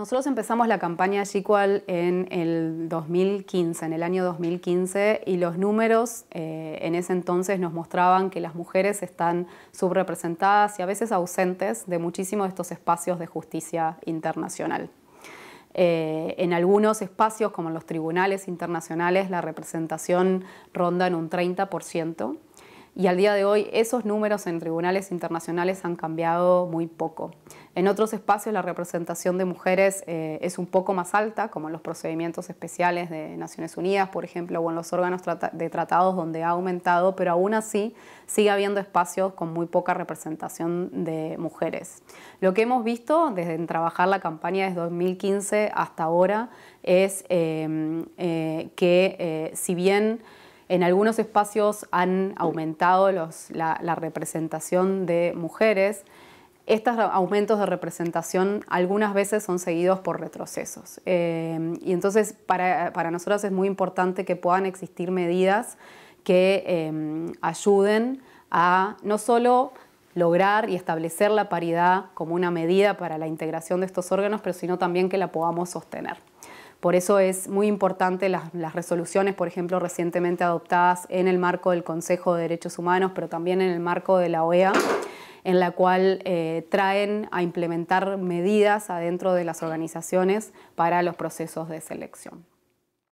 Nosotros empezamos la campaña SQL en el 2015, en el año 2015, y los números eh, en ese entonces nos mostraban que las mujeres están subrepresentadas y a veces ausentes de muchísimos de estos espacios de justicia internacional. Eh, en algunos espacios, como en los tribunales internacionales, la representación ronda en un 30% y al día de hoy esos números en tribunales internacionales han cambiado muy poco. En otros espacios la representación de mujeres eh, es un poco más alta, como en los procedimientos especiales de Naciones Unidas, por ejemplo, o en los órganos de tratados donde ha aumentado, pero aún así sigue habiendo espacios con muy poca representación de mujeres. Lo que hemos visto desde trabajar la campaña desde 2015 hasta ahora es eh, eh, que si bien en algunos espacios han aumentado la, representación de mujeres. Estos aumentos de representación algunas veces son seguidos por retrocesos. Eh, y entonces para, para nosotros es muy importante que puedan existir medidas que eh, ayuden a no solo lograr y establecer la paridad como una medida para la integración de estos órganos, pero sino también que la podamos sostener. Por eso es muy importante las, resoluciones, por ejemplo, recientemente adoptadas en el marco del Consejo de Derechos Humanos, pero también en el marco de la OEA, en la cual eh, traen a implementar medidas adentro de las organizaciones para los procesos de selección.